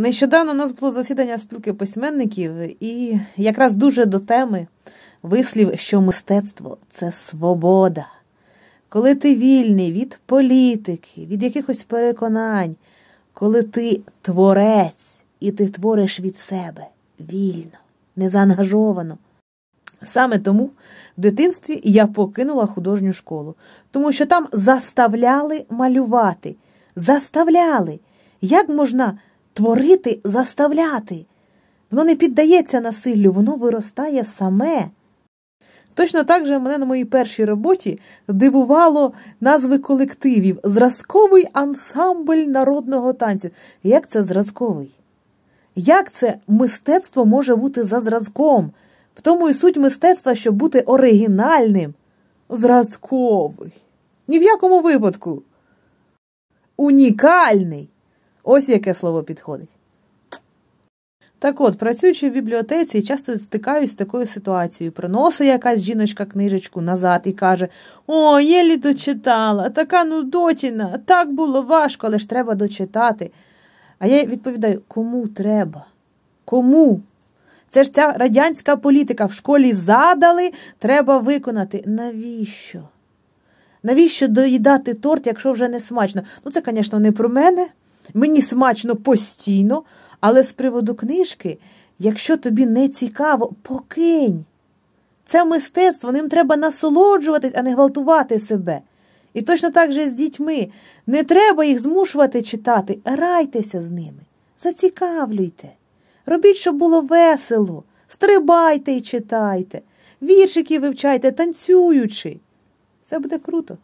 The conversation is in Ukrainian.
Нещодавно у нас було засідання спілки письменників, і якраз дуже до теми вислів, що мистецтво це свобода. Коли ти вільний від політики, від якихось переконань, коли ти творець і ти твориш від себе вільно, незаангажовано. Саме тому в дитинстві я покинула художню школу, тому що там заставляли малювати, заставляли. Як можна Творити, заставляти. Воно не піддається насиллю, воно виростає саме. Точно так же мене на моїй першій роботі дивувало назви колективів зразковий ансамбль народного танцю. Як це зразковий? Як це мистецтво може бути за зразком? В тому і суть мистецтва, щоб бути оригінальним. Зразковий. Ні в якому випадку. Унікальний. Ось яке слово підходить. Так от, працюючи в бібліотеці, часто стикаюсь з такою ситуацією. Приносить якась жіночка книжечку назад і каже О, єлі дочитала, така нудотіна, так було важко, але ж треба дочитати. А я відповідаю, кому треба? Кому? Це ж ця радянська політика в школі задали, треба виконати. Навіщо? Навіщо доїдати торт, якщо вже не смачно? Ну, це, звісно, не про мене. Мені смачно постійно, але з приводу книжки, якщо тобі не цікаво, покинь. Це мистецтво, ним треба насолоджуватись, а не гвалтувати себе. І точно так же з дітьми. Не треба їх змушувати читати, райтеся з ними, зацікавлюйте. Робіть, щоб було весело, стрибайте і читайте, віршики вивчайте, танцюючи. Все буде круто.